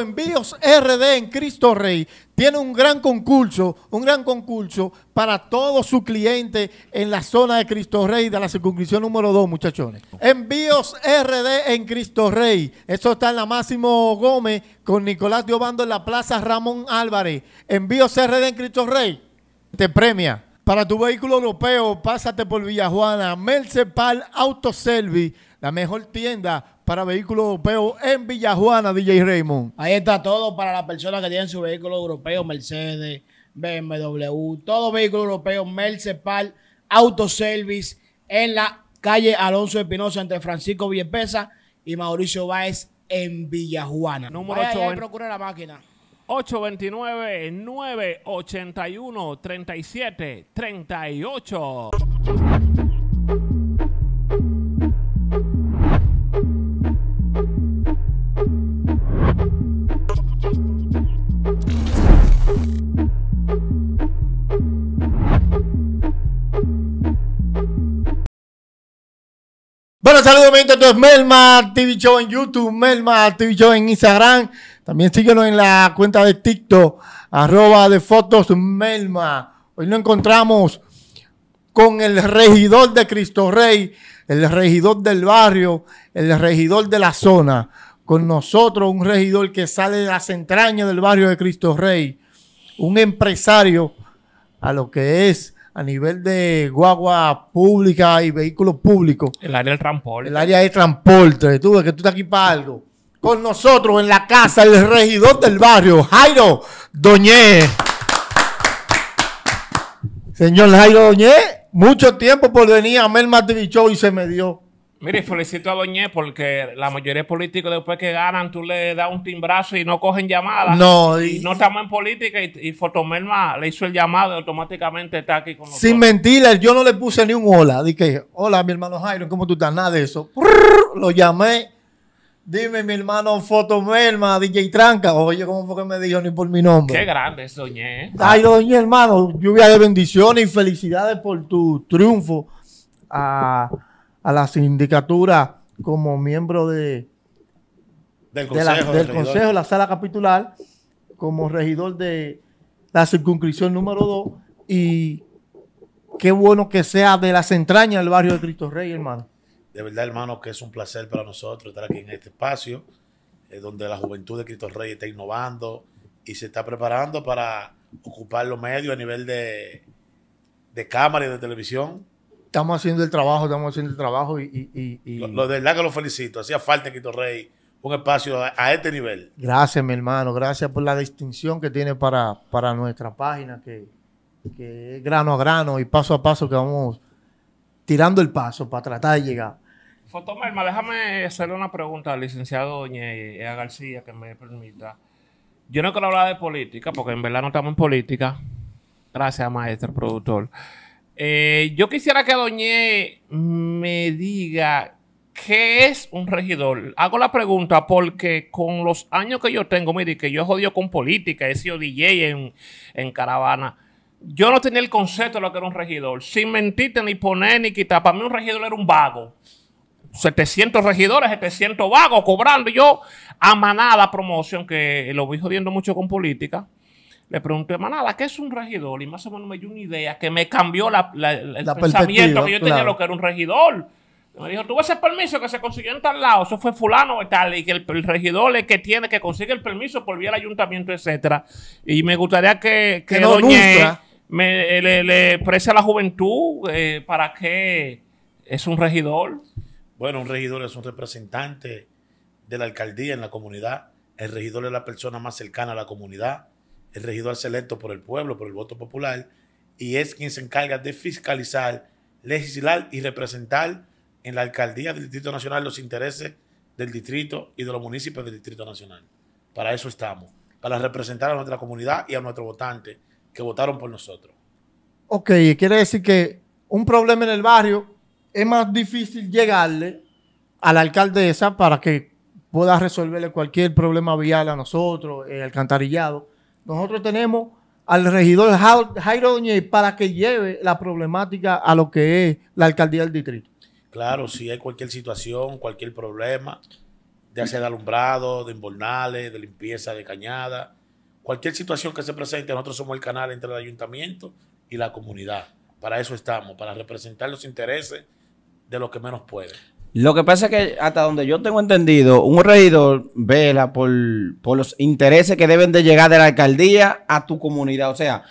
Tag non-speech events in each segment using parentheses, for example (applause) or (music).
Envíos RD en Cristo Rey tiene un gran concurso, un gran concurso para todos sus clientes en la zona de Cristo Rey de la circunscripción número 2, muchachones. Envíos RD en Cristo Rey. Eso está en la Máximo Gómez con Nicolás Diobando en la Plaza Ramón Álvarez. Envíos RD en Cristo Rey. Te premia. Para tu vehículo europeo, pásate por Villajuana, Mercepal Auto la mejor tienda para vehículos europeos en Villajuana, DJ Raymond. Ahí está todo para las personas que tienen su vehículo europeo, Mercedes, BMW, todo vehículo europeo, Mercepal, Autoservice, en la calle Alonso Espinosa, entre Francisco Villepesa y Mauricio Báez en Villajuana. Número 8, la máquina. 829-981-3738. saludos, mi Esto es Melma TV Show en YouTube, Melma TV Show en Instagram. También síguenos en la cuenta de TikTok, arroba de fotos Melma. Hoy nos encontramos con el regidor de Cristo Rey, el regidor del barrio, el regidor de la zona. Con nosotros, un regidor que sale de las entrañas del barrio de Cristo Rey, un empresario a lo que es a nivel de guagua pública y vehículos públicos. El área del transporte. El área de transporte. Tú que tú estás aquí para algo. Con nosotros en la casa, el regidor del barrio, Jairo Doñé. Señor Jairo Doñé, mucho tiempo por venir a Mel Show y se me dio. Mire, felicito a Doñé porque la mayoría de políticos después que ganan, tú le das un timbrazo y no cogen llamadas. No, y, no estamos en política y, Fotomelma le hizo el llamado y automáticamente está aquí con nosotros. Sin mentiras, yo no le puse ni un hola. Dije, hola, mi hermano Jairo, ¿cómo tú estás? Nada de eso. Lo llamé. Dime, mi hermano Fotomelma, DJ Tranca. Oye, ¿cómo fue que me dijo ni por mi nombre? Qué grande es Doñé. ¿eh? Ay, Doñé, hermano, lluvia de bendiciones y felicidades por tu triunfo. a... Ah, a la sindicatura como miembro de, del, consejo, de la, sala capitular, como regidor de la circunscripción número 2 y qué bueno que sea de las entrañas del barrio de Cristo Rey, hermano. De verdad, hermano, que es un placer para nosotros estar aquí en este espacio, eh, donde la juventud de Cristo Rey está innovando y se está preparando para ocupar los medios a nivel de, de cámara y de televisión estamos haciendo el trabajo, estamos haciendo el trabajo y... y, y lo, lo, de verdad que lo felicito, hacía falta en Quito Rey un espacio a, este nivel. Gracias, mi hermano, gracias por la distinción que tiene para, nuestra página, que, es grano a grano y paso a paso que vamos tirando el paso para tratar de llegar. Fotomerma, déjame hacerle una pregunta al licenciado Ea eh, García, que me permita. Yo no quiero hablar de política, porque en verdad no estamos en política. Gracias, maestro, productor. Eh, yo quisiera que Doñé me diga qué es un regidor. Hago la pregunta porque con los años que yo tengo, mire, que yo he jodido con política, he sido DJ en, en caravana. Yo no tenía el concepto de lo que era un regidor. Sin mentirte, ni poner, ni quitar. Para mí un regidor era un vago. 700 regidores, 700 vagos cobrando. Yo a manada promoción, que lo voy jodiendo mucho con política le pregunté, manada, ¿qué es un regidor? Y más o menos me dio una idea que me cambió el pensamiento que yo tenía lo que era un regidor. Me dijo, tuve ese permiso que se consiguió en tal lado, eso fue fulano y tal, y que el, regidor es que tiene que consigue el permiso por vía del ayuntamiento, etcétera. Y me gustaría que, que, e me, eh, le, le a la juventud eh, para qué es un regidor. Bueno, un regidor es un representante de la alcaldía en la comunidad. El regidor es la persona más cercana a la comunidad el regidor selecto por el pueblo, por el voto popular, y es quien se encarga de fiscalizar, legislar y representar en la alcaldía del Distrito Nacional los intereses del distrito y de los municipios del Distrito Nacional. Para eso estamos, para representar a nuestra comunidad y a nuestros votantes que votaron por nosotros. Ok, quiere decir que un problema en el barrio es más difícil llegarle a la alcaldesa para que pueda resolverle cualquier problema vial a nosotros, el alcantarillado, nosotros tenemos al regidor Jairo Doñez para que lleve la problemática a lo que es la alcaldía del distrito. Claro, si hay cualquier situación, cualquier problema, de hacer alumbrado, de embornales, de limpieza de cañada, cualquier situación que se presente, nosotros somos el canal entre el ayuntamiento y la comunidad. Para eso estamos, para representar los intereses de los que menos pueden. Lo que pasa es que hasta donde yo tengo entendido, un regidor vela por, por los intereses que deben de llegar de la alcaldía a tu comunidad. O sea,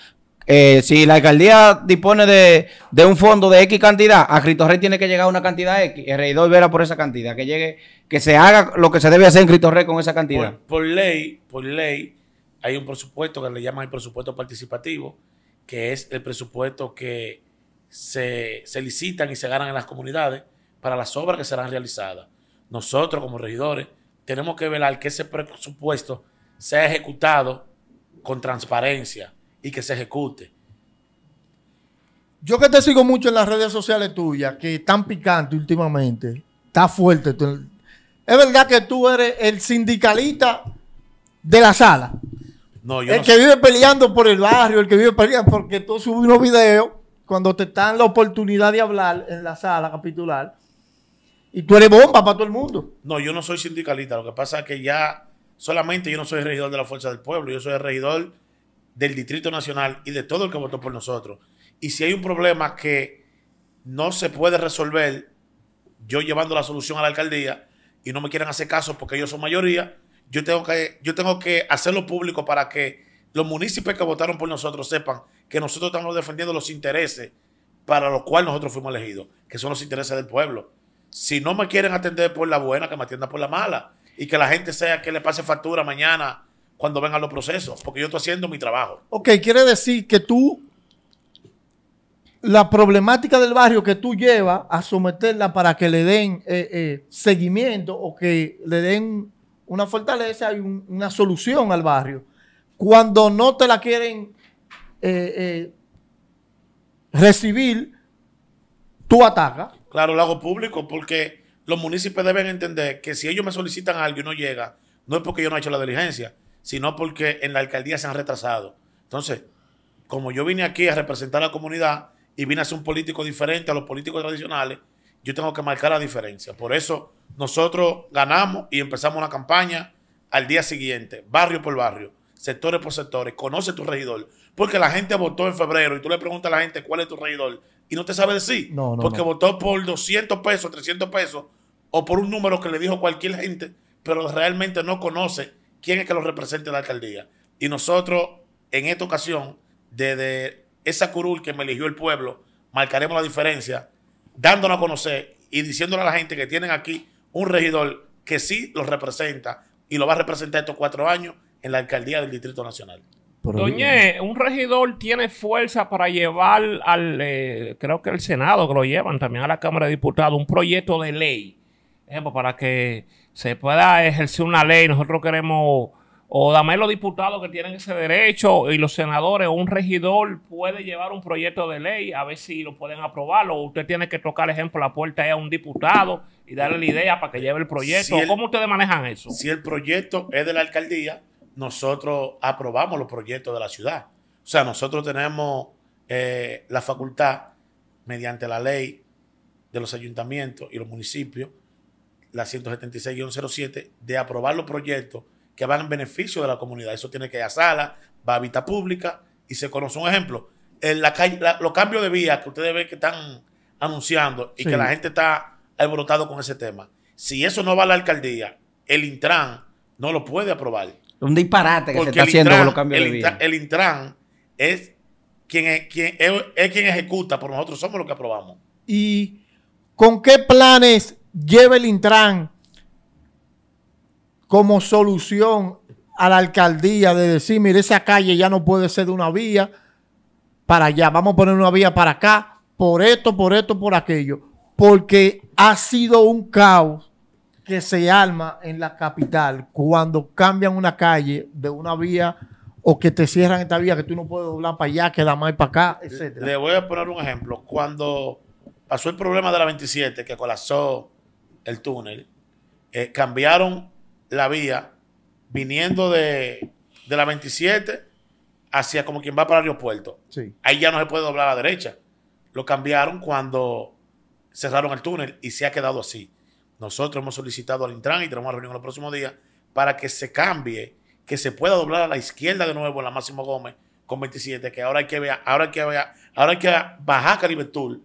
eh, si la alcaldía dispone de, un fondo de X cantidad, a Cristo tiene que llegar una cantidad X. El regidor vela por esa cantidad, que llegue, que se haga lo que se debe hacer en Cristo Rey con esa cantidad. Por, por ley, por ley, hay un presupuesto que le llaman el presupuesto participativo, que es el presupuesto que se, se licitan y se ganan en las comunidades para las obras que serán realizadas. Nosotros como regidores tenemos que velar que ese presupuesto sea ejecutado con transparencia y que se ejecute. Yo que te sigo mucho en las redes sociales tuyas, que están picantes últimamente, está fuerte. Es verdad que tú eres el sindicalista de la sala. el que vive peleando por el barrio, el que vive peleando, porque tú subes unos videos cuando te dan la oportunidad de hablar en la sala capitular y tú eres bomba para todo el mundo. No, yo no soy sindicalista. Lo que pasa es que ya solamente yo no soy regidor de la Fuerza del Pueblo. Yo soy regidor del Distrito Nacional y de todo el que votó por nosotros. Y si hay un problema que no se puede resolver, yo llevando la solución a la alcaldía y no me quieren hacer caso porque ellos son mayoría, yo tengo que, yo tengo que hacerlo público para que los municipios que votaron por nosotros sepan que nosotros estamos defendiendo los intereses para los cuales nosotros fuimos elegidos, que son los intereses del pueblo si no me quieren atender por la buena, que me atienda por la mala. Y que la gente sea que le pase factura mañana cuando vengan los procesos, porque yo estoy haciendo mi trabajo. Ok, quiere decir que tú, la problemática del barrio que tú llevas a someterla para que le den eh, eh, seguimiento o que le den una fortaleza y una solución al barrio, cuando no te la quieren eh, recibir, tú atacas. Claro, lo hago público porque los municipios deben entender que si ellos me solicitan algo y no llega, no es porque yo no he hecho la diligencia, sino porque en la alcaldía se han retrasado. Entonces, como yo vine aquí a representar a la comunidad y vine a ser un político diferente a los políticos tradicionales, yo tengo que marcar la diferencia. Por eso nosotros ganamos y empezamos la campaña al día siguiente, barrio por barrio, sectores por sectores, conoce tu regidor. Porque la gente votó en febrero y tú le preguntas a la gente cuál es tu regidor y no te sabe decir. porque votó por 200 pesos, 300 pesos o por un número que le dijo cualquier gente, pero realmente no conoce quién es que lo represente en la alcaldía. Y nosotros, en esta ocasión, desde esa curul que me eligió el pueblo, marcaremos la diferencia, dándonos a conocer y diciéndole a la gente que tienen aquí un regidor que sí los representa y lo va a representar estos cuatro años en la alcaldía del Distrito Nacional. Doña, un regidor tiene fuerza para llevar al, eh, creo que al Senado, que lo llevan también a la Cámara de Diputados, un proyecto de ley, ejemplo, para que se pueda ejercer una ley. Nosotros queremos, o dame los diputados que tienen ese derecho, y los senadores, o un regidor puede llevar un proyecto de ley, a ver si lo pueden aprobar, o usted tiene que tocar, ejemplo, la puerta a un diputado y darle la idea para que lleve el proyecto. ¿Cómo ustedes manejan eso? Si el proyecto es de la alcaldía nosotros aprobamos los proyectos de la ciudad. O sea, nosotros tenemos eh, la facultad, mediante la ley de los ayuntamientos y los municipios, la 176-07, de aprobar los proyectos que van en beneficio de la comunidad. Eso tiene que ir a sala, va a vista pública y se conoce un ejemplo. En la calle, los cambios de vía que ustedes ven que están anunciando y que la gente está alborotado con ese tema. Si eso no va a la alcaldía, el Intran no lo puede aprobar. Un disparate que se está haciendo con los cambios el de vida. El Intran es quien, es, quien, es, quien ejecuta, por nosotros somos los que aprobamos. ¿Y con qué planes lleva el Intran como solución a la alcaldía de decir, mire, esa calle ya no puede ser de una vía para allá, vamos a poner una vía para acá, por esto, por esto, por aquello, porque ha sido un caos que se arma en la capital cuando cambian una calle de una vía o que te cierran esta vía que tú no puedes doblar para allá, que más para acá, etcétera. Le voy a poner un ejemplo. Cuando pasó el problema de la 27 que colapsó el túnel, eh, cambiaron la vía viniendo de, de, la 27 hacia como quien va para el aeropuerto. Sí. Ahí ya no se puede doblar a la derecha. Lo cambiaron cuando cerraron el túnel y se ha quedado así. Nosotros hemos solicitado al Intran y tenemos una reunión en los próximos días para que se cambie, que se pueda doblar a la izquierda de nuevo en la Máximo Gómez con 27, que ahora hay que, ver, ahora hay que, ver, ahora hay que bajar Caribe Tour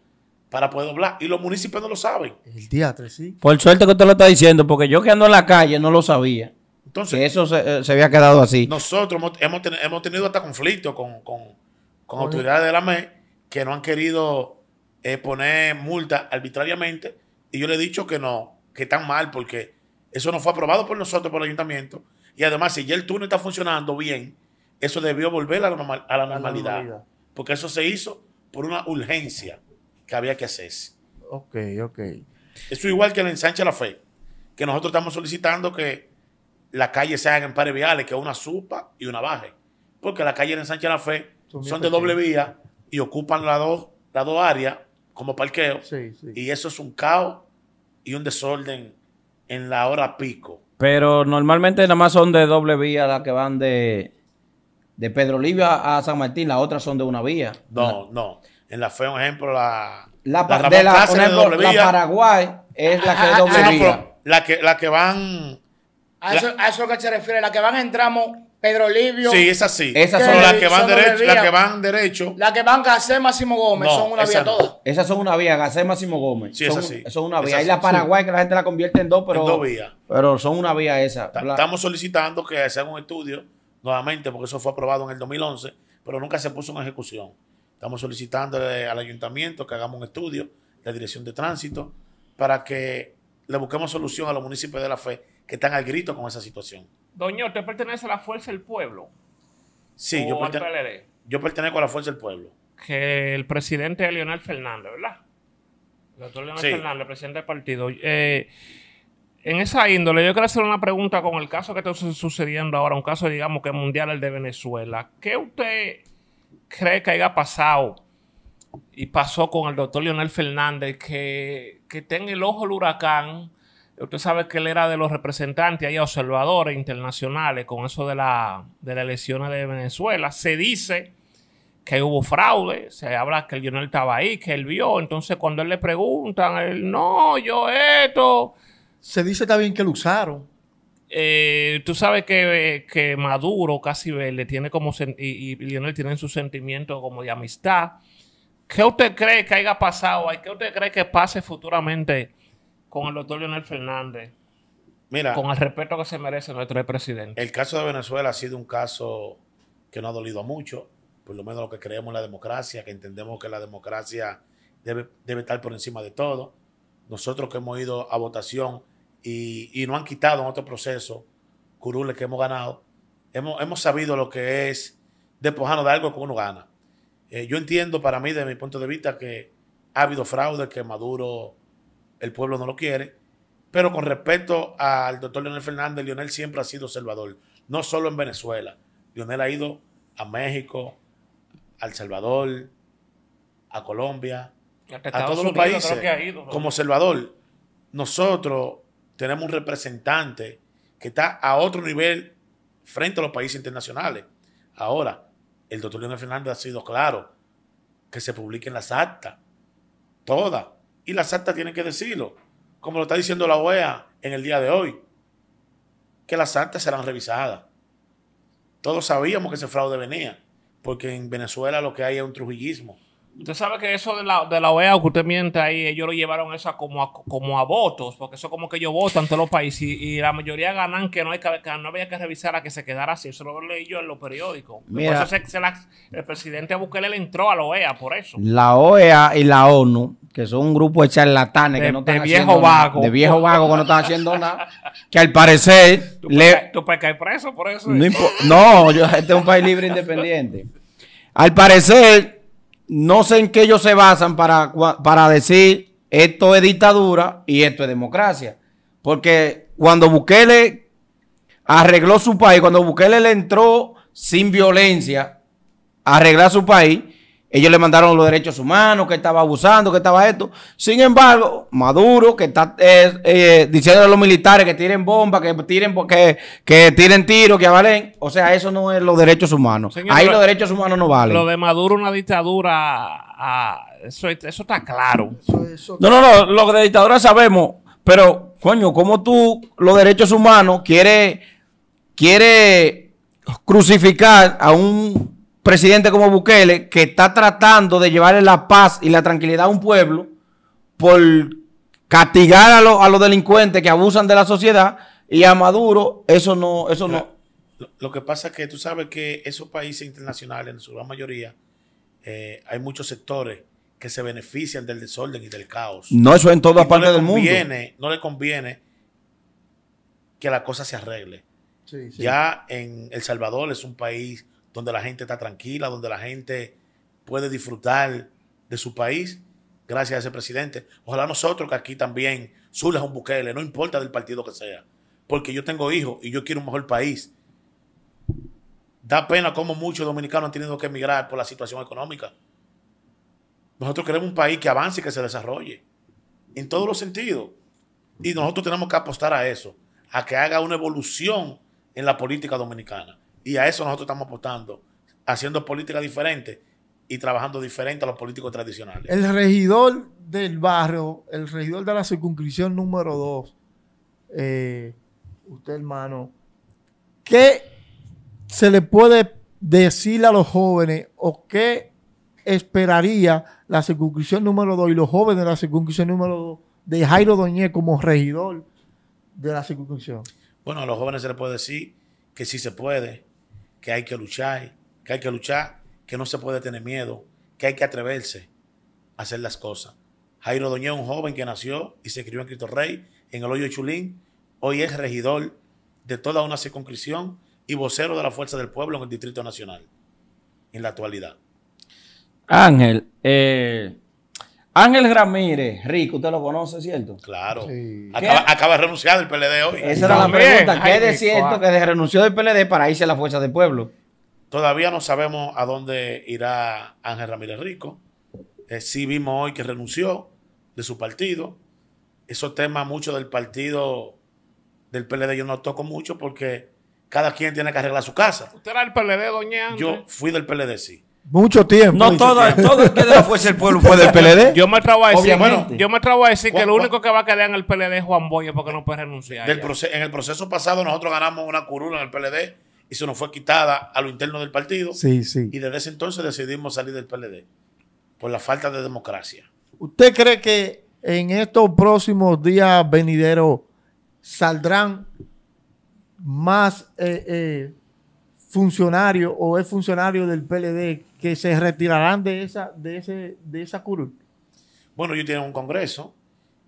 para poder doblar. Y los municipios no lo saben. El teatro, sí. Por suerte que usted lo está diciendo, porque yo que ando en la calle no lo sabía. Entonces, eso eh, se, había quedado así. Nosotros hemos, tenido, hasta conflictos con, autoridades de la MED que no han querido eh, poner multa arbitrariamente. Y yo le he dicho que no, que están mal porque eso no fue aprobado por nosotros, por el ayuntamiento. Y además, si ya el túnel está funcionando bien, eso debió volver a la, normalidad, Porque eso se hizo por una urgencia que había que hacerse. Ok, ok. Eso igual que en ensanche La Fe, que nosotros estamos solicitando que la calle se haga en pares viales, que una supa y una baje. Porque la calle en ensanche La Fe son, de doble vía y ocupan las dos, áreas como parqueo. Y eso es un caos y un desorden en la hora pico. Pero normalmente nada más son de doble vía las que van de, de Pedro Olivia a San Martín, las otras son de una vía. No, no. En la fue un ejemplo la de la, Paraguay es la que doble vía. la que la que van a eso, a eso que se refiere, la que van en tramo Pedro Livio. Sí, es así. Esas son las que van derecho. Las que van derecho. Las que van Máximo Gómez. son una vía Esas son una vía, Gacé Máximo Gómez. Sí, son, esas Son una vía. Hay la Paraguay que la gente la convierte en dos, pero. vías. Pero son una vía esa. Estamos solicitando que se un estudio nuevamente, porque eso fue aprobado en el 2011, pero nunca se puso en ejecución. Estamos solicitando al ayuntamiento que hagamos un estudio, la dirección de tránsito, para que le busquemos solución a los municipios de la fe que están al grito con esa situación. Doña, ¿usted pertenece a la Fuerza del Pueblo? Sí, yo, pertenezco a la Fuerza del Pueblo. Que el presidente es Leonel Fernández, ¿verdad? El doctor Leonel Fernández, presidente del partido. Eh, en esa índole, yo quiero hacer una pregunta con el caso que está sucediendo ahora, un caso, digamos, que mundial, el de Venezuela. ¿Qué usted cree que haya pasado y pasó con el doctor Leonel Fernández que, que tenga el ojo el huracán Usted sabe que él era de los representantes y observadores internacionales con eso de, la, de las elecciones de Venezuela. Se dice que hubo fraude, se habla que el Lionel estaba ahí, que él vio. Entonces, cuando él le preguntan, él, no, yo esto. Se dice también que lo usaron. Eh, tú sabes que, Maduro casi le tiene como. Y, y Lionel tiene su sentimiento como de amistad. ¿Qué usted cree que haya pasado? ¿Qué usted cree que pase futuramente? con el doctor Leonel Fernández. Mira, con el respeto que se merece nuestro presidente. El caso de Venezuela ha sido un caso que no ha dolido mucho, por lo menos lo que creemos en la democracia, que entendemos que la democracia debe, estar por encima de todo. Nosotros que hemos ido a votación y, y no han quitado en otro proceso curules que hemos ganado, hemos, hemos sabido lo que es despojarnos de algo que uno gana. Eh, yo entiendo para mí, desde mi punto de vista, que ha habido fraude, que Maduro el pueblo no lo quiere. Pero con respecto al doctor Leonel Fernández, Leonel siempre ha sido salvador, no solo en Venezuela. Leonel ha ido a México, a El Salvador, a Colombia, a todos los países. Como Salvador, nosotros tenemos un representante que está a otro nivel frente a los países internacionales. Ahora, el doctor Leonel Fernández ha sido claro que se publiquen las actas, todas y las santas tienen que decirlo, como lo está diciendo la OEA en el día de hoy, que las santas serán revisadas. Todos sabíamos que ese fraude venía, porque en Venezuela lo que hay es un trujillismo Usted sabe que eso de la, de la OEA que usted miente ahí, ellos lo llevaron eso como, a, como a votos, porque eso como que ellos votan todos los países y, la mayoría ganan que no, hay que, no había que revisar a que se quedara así. Eso lo leí yo en los periódicos. Mira, el presidente Bukele le entró a la OEA por eso. La OEA y la ONU, que son un grupo de charlatanes de, que no están de viejo vago. de viejo vago que no están haciendo nada. (laughs) Que al parecer... ¿Tú, le, puedes, caer preso por eso? Eh. No, yo, este es un país libre e independiente. Al parecer no sé en qué ellos se basan para, para decir esto es dictadura y esto es democracia. Porque cuando Bukele arregló su país, cuando Bukele le entró sin violencia a arreglar su país, ellos le mandaron los derechos humanos, que estaba abusando, que estaba esto. Sin embargo, Maduro, que está eh, eh, diciendo a los militares que tiren bombas, que tiren, que tiren tiros, que avalen. O sea, eso no es los derechos humanos. Ahí los derechos humanos no valen. Lo de Maduro, una dictadura, ah, eso, está claro. no, no, no, lo de dictadura sabemos. Pero, coño, ¿cómo tú los derechos humanos quieres quiere crucificar a un presidente como Bukele, que está tratando de llevarle la paz y la tranquilidad a un pueblo por castigar a, a los delincuentes que abusan de la sociedad y a Maduro, eso no, eso no. Lo, que pasa es que tú sabes que esos países internacionales, en su gran mayoría, eh, hay muchos sectores que se benefician del desorden y del caos. No, eso en todas partes no del mundo. No le conviene que la cosa se arregle. Ya en El Salvador es un país donde la gente está tranquila, donde la gente puede disfrutar de su país, gracias a ese presidente. Ojalá nosotros que aquí también surja un buquele, no importa del partido que sea, porque yo tengo hijos y yo quiero un mejor país. Da pena cómo muchos dominicanos han tenido que emigrar por la situación económica. Nosotros queremos un país que avance y que se desarrolle, en todos los sentidos. Y nosotros tenemos que apostar a eso, a que haga una evolución en la política dominicana. Y a eso nosotros estamos apostando, haciendo política diferente y trabajando diferente a los políticos tradicionales. El regidor del barrio, el regidor de la circunscripción número 2, eh, usted hermano, ¿qué se le puede decir a los jóvenes o qué esperaría la circunscripción número 2 y los jóvenes de la circunscripción número 2 de Jairo Doñé como regidor de la circunscripción? Bueno, a los jóvenes se les puede decir que sí se puede, que hay que luchar, que hay que luchar, que no se puede tener miedo, que hay que atreverse a hacer las cosas. Jairo Doñé, un joven que nació y se crió en Cristo Rey, en el hoyo de Chulín, hoy es regidor de toda una circunscripción y vocero de la Fuerza del Pueblo en el Distrito Nacional, en la actualidad. Ángel, eh, Ángel Ramírez, Rico, usted lo conoce, ¿cierto? Claro. Acaba, de renunciar del PLD hoy. Esa era la pregunta. ¿Qué es de cierto ah. que renunció del PLD para irse a la fuerza del pueblo? Todavía no sabemos a dónde irá Ángel Ramírez Rico. Eh, sí vimos hoy que renunció de su partido. Eso tema mucho del partido del PLD yo no toco mucho porque cada quien tiene que arreglar su casa. ¿Usted era del PLD, doña? Ángel? Yo fui del PLD, sí. Mucho tiempo. No todo, el que de (laughs) pueblo fue del PLD. Yo me atrevo a decir, yo me que lo único que va a quedar en el PLD es Juan Boya porque no puede renunciar. en el proceso pasado nosotros ganamos una curula en el PLD y se nos fue quitada a lo interno del partido. Sí, sí. Y desde ese entonces decidimos salir del PLD por la falta de democracia. ¿Usted cree que en estos próximos días venideros saldrán más eh, eh, funcionario o es funcionario del PLD que se retirarán de esa, de ese, de esa curul? Bueno, ellos tienen un congreso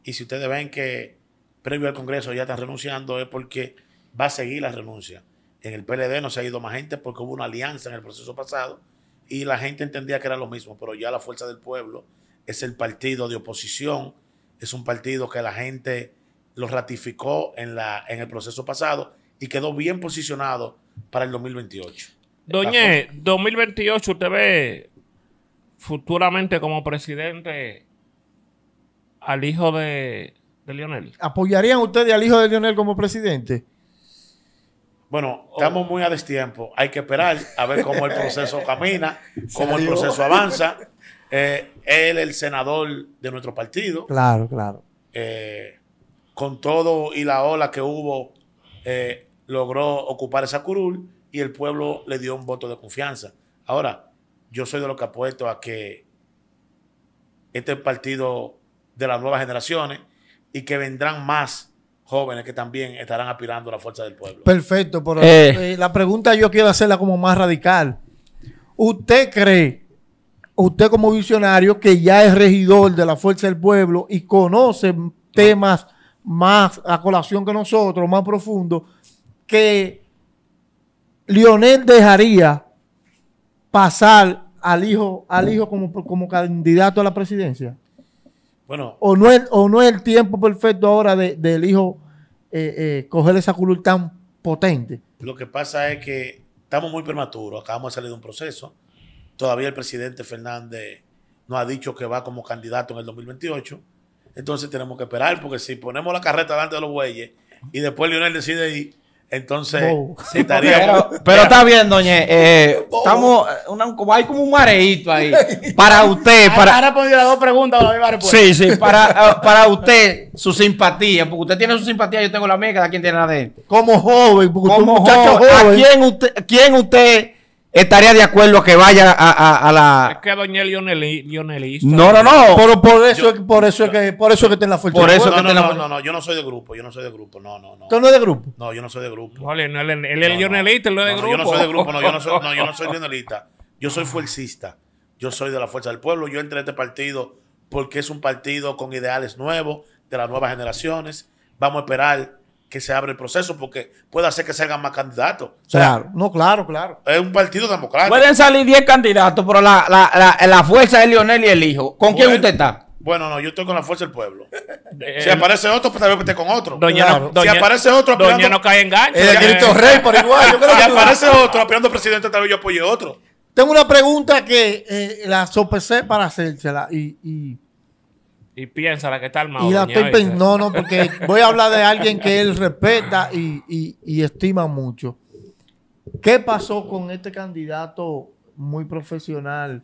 y si ustedes ven que previo al congreso ya están renunciando es porque va a seguir la renuncia. En el PLD no se ha ido más gente porque hubo una alianza en el proceso pasado y la gente entendía que era lo mismo, pero ya la Fuerza del Pueblo es el partido de oposición, es un partido que la gente lo ratificó en, la, en el proceso pasado y quedó bien posicionado para el 2028. Doñe, 2028 usted ve futuramente como presidente al hijo de, Lionel. ¿Apoyarían ustedes al hijo de Lionel como presidente? Bueno, estamos muy a destiempo. Hay que esperar a ver cómo el proceso (laughs) camina, cómo el proceso avanza. Eh, él, el senador de nuestro partido. Claro, claro. Eh, con todo y la ola que hubo eh, logró ocupar esa curul y el pueblo le dio un voto de confianza. Ahora, yo soy de los que apuesto a que este partido de las nuevas generaciones y que vendrán más jóvenes que también estarán aspirando a la fuerza del pueblo. Perfecto, pero eh. Eh, la pregunta yo quiero hacerla como más radical. ¿Usted cree, usted como visionario, que ya es regidor de la fuerza del pueblo y conoce temas más a colación que nosotros, más profundos, que Lionel dejaría pasar al hijo, al hijo como, como candidato a la presidencia? Bueno. O no es, o no el tiempo perfecto ahora del de, hijo eh, eh, coger esa curul tan potente. Lo que pasa es que estamos muy prematuros, acabamos de salir de un proceso. Todavía el presidente Fernández no ha dicho que va como candidato en el 2028. Entonces tenemos que esperar, porque si ponemos la carreta delante de los bueyes y después Lionel decide ir, entonces, pero, está bien, doña. Eh, estamos, eh, hay como un mareito ahí. Para usted, para. Ahora respondido las dos preguntas, la misma Sí, sí. Para, eh, para usted, su simpatía, porque usted tiene su simpatía, yo tengo la mía, cada quien tiene la de él. Como joven, porque como usted, joven. ¿A quién usted, quién usted estaría de acuerdo a que vaya a, a, la. Es que doña Lionel, Lionelista. No, no, no. Pero por eso, es, por eso es que, por eso que está en la fuerza. Por eso no, que no, no, no, yo no soy de grupo, yo no soy de grupo, no, no, no. ¿Tú no eres de grupo? No, yo no soy de grupo. No, él, él, es Lionelista, él no de grupo. yo no soy de grupo, no, yo no soy, no, yo no soy (laughs) Lionelista. Yo soy fuercista. Yo soy de la fuerza del pueblo. Yo entré a este partido porque es un partido con ideales nuevos, de las nuevas generaciones. Vamos a esperar que se abre el proceso porque puede hacer que salgan más candidatos. claro, no, claro, claro. Es un partido democrático. Pueden salir 10 candidatos, pero la, la, la, fuerza es Lionel y el hijo. ¿Con quién usted está? Bueno, no, yo estoy con la fuerza del pueblo. si aparece otro, pues tal vez esté con otro. Doña, no, doña si aparece otro, doña no cae en El grito Rey, por igual. Yo creo si aparece otro apoyando presidente, tal vez yo apoye otro. Tengo una pregunta que eh, la sopesé para hacérsela y y piensa que tal, está Y la no, no, porque (laughs) voy a hablar de alguien que él respeta y, estima mucho. ¿Qué pasó con este candidato muy profesional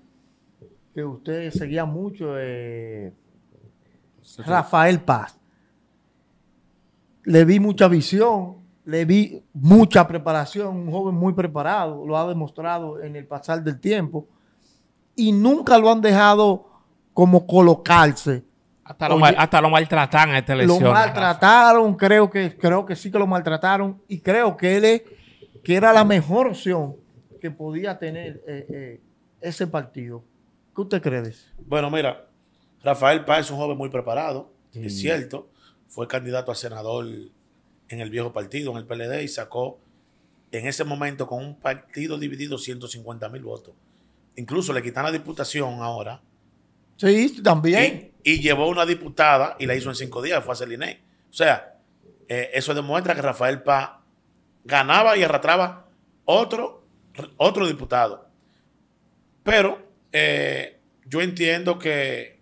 que usted seguía mucho, eh, Rafael Paz? Le vi mucha visión, le vi mucha preparación, un joven muy preparado, lo ha demostrado en el pasar del tiempo, y nunca lo han dejado como colocarse hasta lo, maltrataron maltratan a esta elección. Lo maltrataron, creo que, creo que sí que lo maltrataron. Y creo que él que era la mejor opción que podía tener eh, eh, ese partido. ¿Qué usted cree Bueno, mira, Rafael Paz es un joven muy preparado, es cierto. Fue candidato a senador en el viejo partido, en el PLD, y sacó en ese momento con un partido dividido 150 mil votos. Incluso le quitan la diputación ahora. Sí, también y llevó una diputada y la hizo en cinco días, fue a Seliné. E o sea, eh, eso demuestra que Rafael Paz ganaba y arrastraba otro, otro diputado. Pero eh, yo entiendo que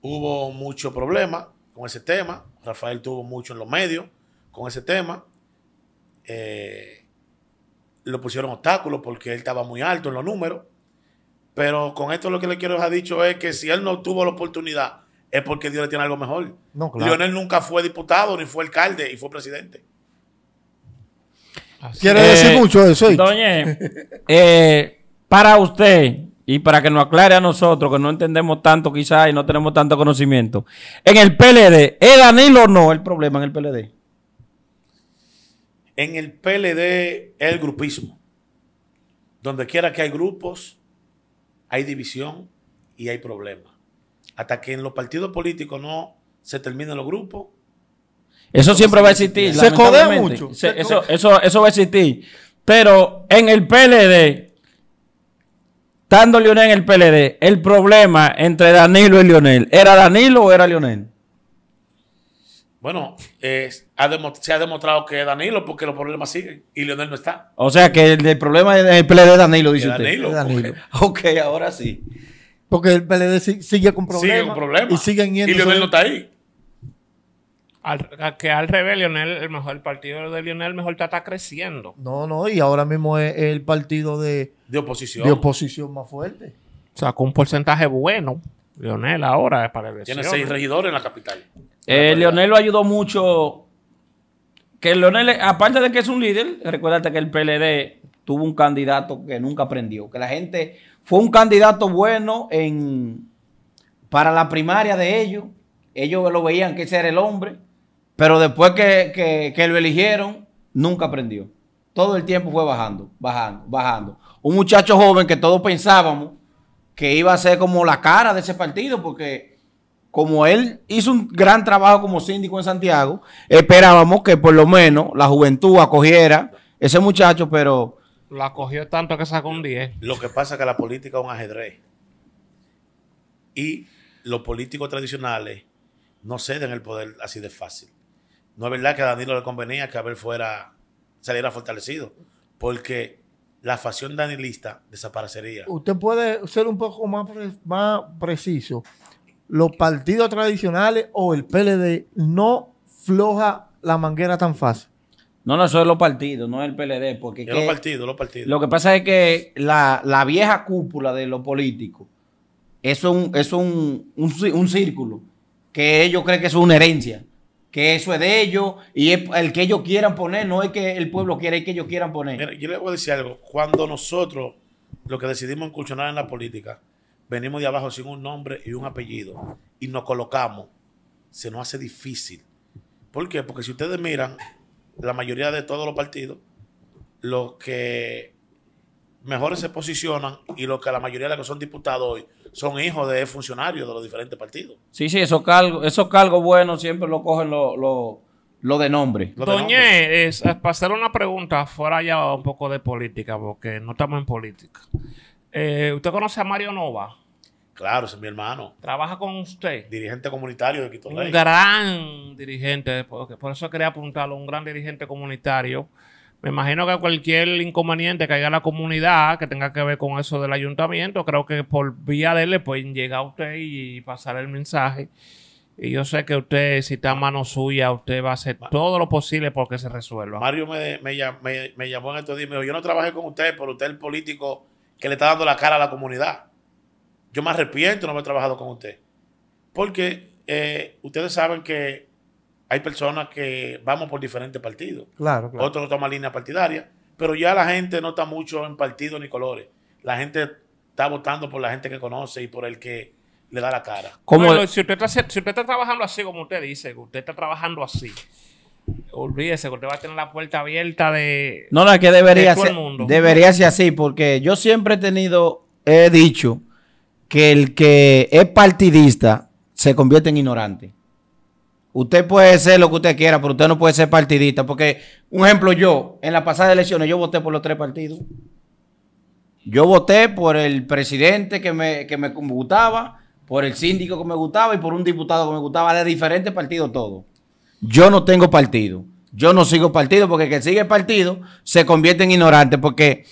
hubo mucho problema con ese tema. Rafael tuvo mucho en los medios con ese tema. Eh, lo pusieron obstáculos porque él estaba muy alto en los números. Pero con esto lo que le quiero dejar dicho es que si él no tuvo la oportunidad, es porque Dios le tiene algo mejor. No, Lionel nunca fue diputado, ni fue alcalde, y fue presidente. Quiere decir mucho eso. Doña, (laughs) eh, para usted, y para que nos aclare a nosotros, que no entendemos tanto quizás y no tenemos tanto conocimiento, en el PLD, ¿es Danilo o no el problema en el PLD? En el PLD es el grupismo. Donde quiera que hay grupos, hay división y hay problemas. Hasta que en los partidos políticos no se terminen los grupos. Eso siempre va a existir. Se jode mucho. eso, va a existir. Pero en el PLD, estando Lionel en el PLD, el problema entre Danilo y Lionel, ¿era Danilo o era Lionel? Bueno, se ha demostrado que es Danilo, porque los problemas siguen y Leonel no está. O sea que el, problema es el PLD de Danilo, dice usted. Danilo. (laughs) ok, ahora sí. Porque el PLD sigue con problemas. Sigue con problemas. Y siguen yendo. Y Leonel no está ahí. que al revés, Lionel, el mejor partido de Lionel mejor está, creciendo. No, no, y ahora mismo es, el partido de, oposición. De oposición más fuerte. Sacó un porcentaje bueno. Leonel ahora es para el Tiene seis regidores en la capital. Eh, Leonel lo ayudó mucho que Leonel, aparte de que es un líder, recuérdate que el PLD tuvo un candidato que nunca aprendió, que la gente fue un candidato bueno en, para la primaria de ellos, ellos lo veían que ese era el hombre, pero después que, que lo eligieron, nunca aprendió. Todo el tiempo fue bajando, bajando, bajando. Un muchacho joven que todos pensábamos que iba a ser como la cara de ese partido, porque como él hizo un gran trabajo como síndico en Santiago, esperábamos que por lo menos la juventud acogiera ese muchacho, pero... Lo acogió tanto que sacó un 10. Lo que pasa es que la política es un ajedrez. Y los políticos tradicionales no ceden el poder así de fácil. No es verdad que a Danilo le convenía que Abel fuera, saliera fortalecido, porque la facción danilista desaparecería. Usted puede ser un poco más, más preciso los partidos tradicionales o el PLD no floja la manguera tan fácil. No, no, eso es los partidos, no es el PLD. Porque es los partidos, los partidos. Lo que pasa es que la, vieja cúpula de los políticos es, un, es un, círculo que ellos creen que es una herencia, que eso es de ellos y el que ellos quieran poner, no es que el pueblo quiera, es que ellos quieran poner. yo les voy a decir algo. Cuando nosotros, lo que decidimos incursionar en la política, venimos de abajo sin un nombre y un apellido y nos colocamos, se nos hace difícil. ¿Por qué? Porque si ustedes miran, la mayoría de todos los partidos, los que mejores se posicionan y los que la mayoría de los que son diputados hoy son hijos de funcionarios de los diferentes partidos. Sí, sí, esos cargos, esos buenos siempre lo cogen los lo, de nombre. es, para hacer una pregunta fuera ya un poco de política, porque no estamos en política. Eh, ¿Usted conoce a Mario Nova? Claro, ese es mi hermano. ¿Trabaja con usted? Dirigente comunitario de Quito Un gran dirigente, por eso quería apuntarlo, un gran dirigente comunitario. Me imagino que cualquier inconveniente que haya en la comunidad que tenga que ver con eso del ayuntamiento, creo que por vía de él le pueden llegar a usted y pasar el mensaje. Y yo sé que usted, si está a mano suya, usted va a hacer todo lo posible porque se resuelva. Mario me, llamó en estos y me dijo, yo no trabajé con usted, pero usted es el político que le está dando la cara a la comunidad. Yo me arrepiento de no haber trabajado con usted. Porque eh, ustedes saben que hay personas que vamos por diferentes partidos. Claro, claro. Otros toman línea partidaria. Pero ya la gente no está mucho en partidos ni colores. La gente está votando por la gente que conoce y por el que le da la cara. Como si, usted está, trabajando así, como usted dice, usted está trabajando así olvídese, usted va a tener la puerta abierta de. No, no, es que debería ser. Debería ser así, porque yo siempre he tenido, he dicho que el que es partidista se convierte en ignorante. Usted puede ser lo que usted quiera, pero usted no puede ser partidista. Porque, un ejemplo, yo, en las pasadas elecciones, yo voté por los tres partidos. Yo voté por el presidente que me, que me gustaba, por el síndico que me gustaba y por un diputado que me gustaba, de diferentes partidos todos yo no tengo partido. Yo no sigo partido porque el que sigue partido se convierte en ignorante porque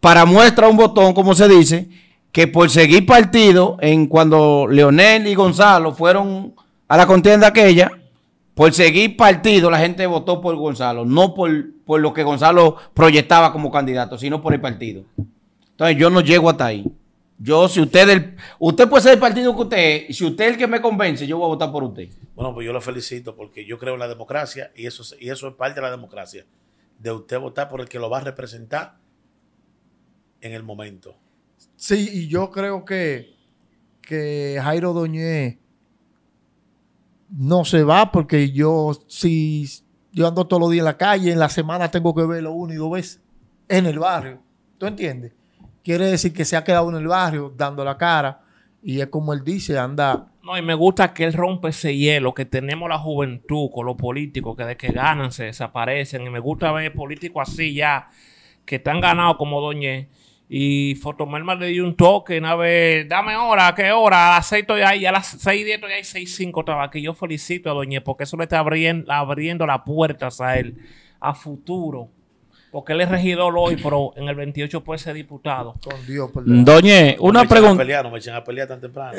para muestra un botón, como se dice, que por seguir partido en cuando Leonel y Gonzalo fueron a la contienda aquella, por seguir partido la gente votó por Gonzalo, no por, por lo que Gonzalo proyectaba como candidato, sino por el partido. Entonces yo no llego hasta ahí. Yo, si usted, el, usted puede ser el partido que usted es, si usted es el que me convence, yo voy a votar por usted. Bueno, pues yo lo felicito porque yo creo en la democracia y eso, y eso es parte de la democracia, de usted votar por el que lo va a representar en el momento. Sí, y yo creo que, que Jairo Doñé no se va porque yo, si yo ando todos los días en la calle, en la semana tengo que verlo uno y dos veces en el barrio. ¿Tú entiendes? quiere decir que se ha quedado en el barrio dando la cara y es como él dice, anda. No, y me gusta que él rompe ese hielo que tenemos la juventud con los políticos que de que ganan se desaparecen y me gusta ver políticos así ya que están ganados como Doñez. Y Fotomelma le dio un toque, a ver, dame hora, ¿qué hora? A las 6 ahí, a las 6 10 estoy ahí, 6, 5 estaba Yo felicito a Doñez porque eso le está abriendo las puertas a él, a futuro porque él es regidor hoy, pero en el 28 puede ser diputado. Con Dios, perdón. Doñe, una pregunta. No me echen a pelear tan temprano.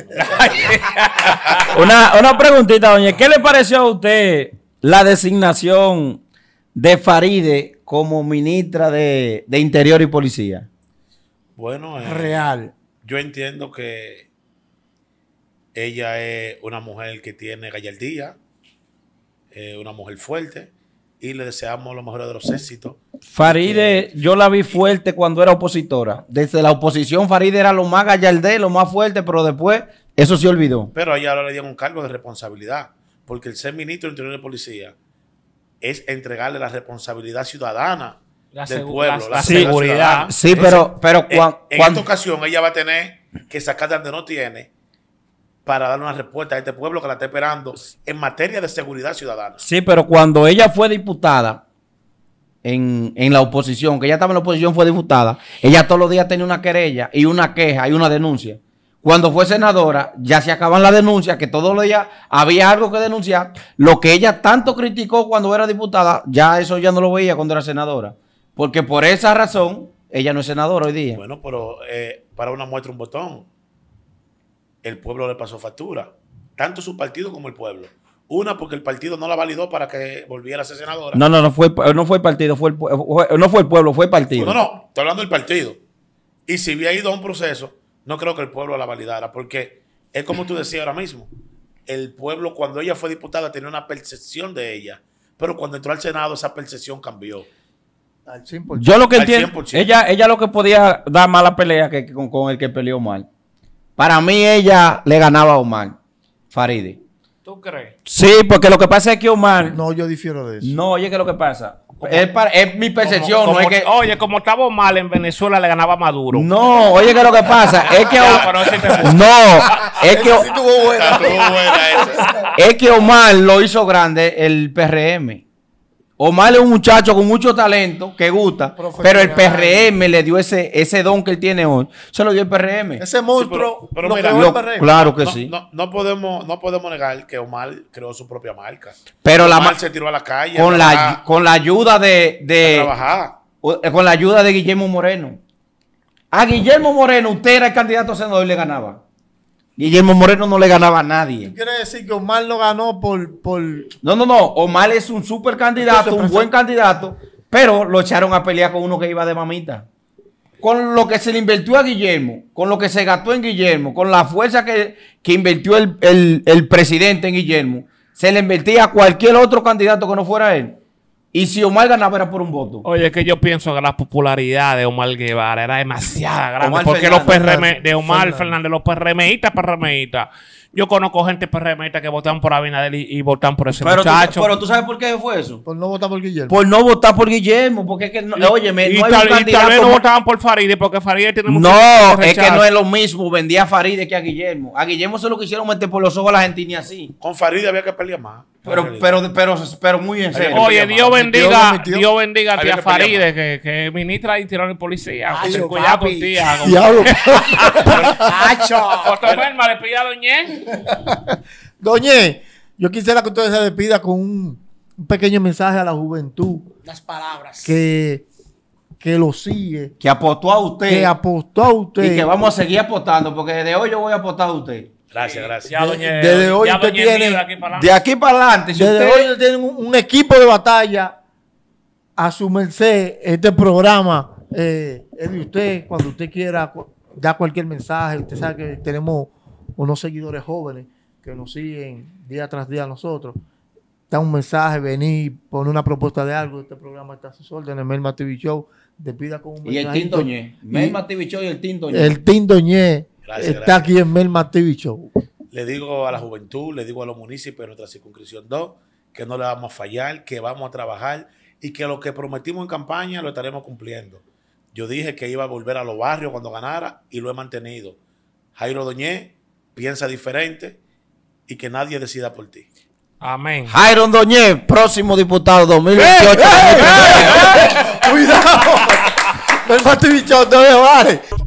(laughs) una, una preguntita, Doñe. ¿Qué le pareció a usted la designación de Faride como ministra de, Interior y Policía? Bueno, eh, real. Yo entiendo que ella es una mujer que tiene gallardía, una mujer fuerte y le deseamos lo mejor de los éxitos. Faride, eh, yo la vi fuerte cuando era opositora. Desde la oposición, Faride era lo más gallardé, lo más fuerte, pero después eso se olvidó. Pero ella ahora le dieron un cargo de responsabilidad, porque el ser ministro del Interior de Policía es entregarle la responsabilidad ciudadana del pueblo, la, seguridad. Sí, pero, pero ocasión ella va a tener que sacar de donde no tiene para dar una respuesta a este pueblo que la está esperando en materia de seguridad ciudadana. Sí, pero cuando ella fue diputada en, la oposición, que ella estaba en la oposición, fue diputada, ella todos los días tenía una querella y una queja y una denuncia. Cuando fue senadora, ya se acaban las denuncias, que todos los días había algo que denunciar. Lo que ella tanto criticó cuando era diputada, ya eso ya no lo veía cuando era senadora. Porque por esa razón, ella no es senadora hoy día. Bueno, pero eh, para una muestra un botón el pueblo le pasó factura, tanto su partido como el pueblo. Una, porque el partido no la validó para que volviera a ser senadora. No, no, no fue, no fue el partido, fue el, no fue el pueblo, fue el partido. No, no, estoy hablando del partido. Y si hubiera ido a un proceso, no creo que el pueblo la validara, porque es como tú decías ahora mismo, el pueblo cuando ella fue diputada tenía una percepción de ella, pero cuando entró al Senado esa percepción cambió. Al Yo lo que entiendo, ella, ella lo que podía dar mala pelea que, con el que peleó mal. Para mí ella le ganaba a Omar Faride. ¿Tú crees? Sí, porque lo que pasa es que Omar... No, yo difiero de eso. No, oye, que lo que pasa? Es, mi percepción. Oye, como estaba mal en Venezuela, le ganaba Maduro. No, oye, que lo que pasa es que. (laughs) no, que. Es que Omar lo hizo grande el PRM. Omar es un muchacho con mucho talento que gusta, pero el PRM le dio ese, ese don que él tiene hoy. Se lo dio el PRM. Ese monstruo. pero, PRM. Claro que sí. No, podemos, no podemos negar que Omar creó su propia marca. Pero Omar la se tiró a la calle. Con, la, con la ayuda de. Eh, con la ayuda de Guillermo Moreno. A Guillermo Moreno, usted era el candidato senador y le ganaba. Guillermo Moreno no le ganaba a nadie. ¿Quiere decir que Omar lo ganó por, por... No, no, no. Omar es un super candidato, un buen candidato, pero lo echaron a pelear con uno que iba de mamita. Con lo que se le invirtió a Guillermo, con lo que se gastó en Guillermo, con la fuerza que, que invirtió el, el presidente en Guillermo, se le invertía a cualquier otro candidato que no fuera él. Y si Omar ganaba era por un voto. Oye, es que yo pienso que la popularidad de Omar Guevara era demasiada grande. porque los PRM, de Omar Fernández, los PRMistas, PRMistas. Yo conozco gente PRMista que votan por Abinader y, votan por ese muchacho. pero tú sabes por qué fue eso. Por no votar por Guillermo. Por no votar por Guillermo. Porque es que, oye, no y, tal, vez no votaban por Faride porque Faride tiene mucho No, es que no es lo mismo. Vendía a Faride que a Guillermo. A Guillermo se lo quisieron meter por los ojos a la gente y ni así. Con Faride había que pelear más. Pero, pero, pero, pero muy en serio. Oye, Dios bendiga, Dios bendiga a tía Faride, que, que ministra y tirar y policía. Cuidado tía. (laughs) Diablo. ¡Acho! a Doñé. (laughs) Doñé, yo quisiera que usted se despida con un, pequeño mensaje a la juventud. Las palabras. Que que lo sigue. Que apostó a usted. Que apostó a usted. Y que vamos a seguir apostando, porque desde hoy yo voy a apostar a usted. Gracias, gracias. doña, desde hoy usted de aquí para adelante. Si desde usted... hoy tienen un, un, equipo de batalla a su merced. Este programa eh, es de usted. Cuando usted quiera, dar cualquier mensaje. Usted sabe que tenemos unos seguidores jóvenes que nos siguen día tras día a nosotros. Da un mensaje, venir, poner una propuesta de algo. Este programa está a sus órdenes, Melma TV Show. despida con un Y el Team Melma TV Show y el Team Doñé. El Team Doñé Está aquí en Mel Le digo a la juventud, le digo a los municipios de nuestra circunscripción 2 que no le vamos a fallar, que vamos a trabajar y que lo que prometimos en campaña lo estaremos cumpliendo. Yo dije que iba a volver a los barrios cuando ganara y lo he mantenido. Jairo Doñé piensa diferente y que nadie decida por ti. Amén. Jairo Doñé, próximo diputado 2028. ¡Eh, ¡Eh, eh, eh, (laughs) ¡Cuidado! ¡No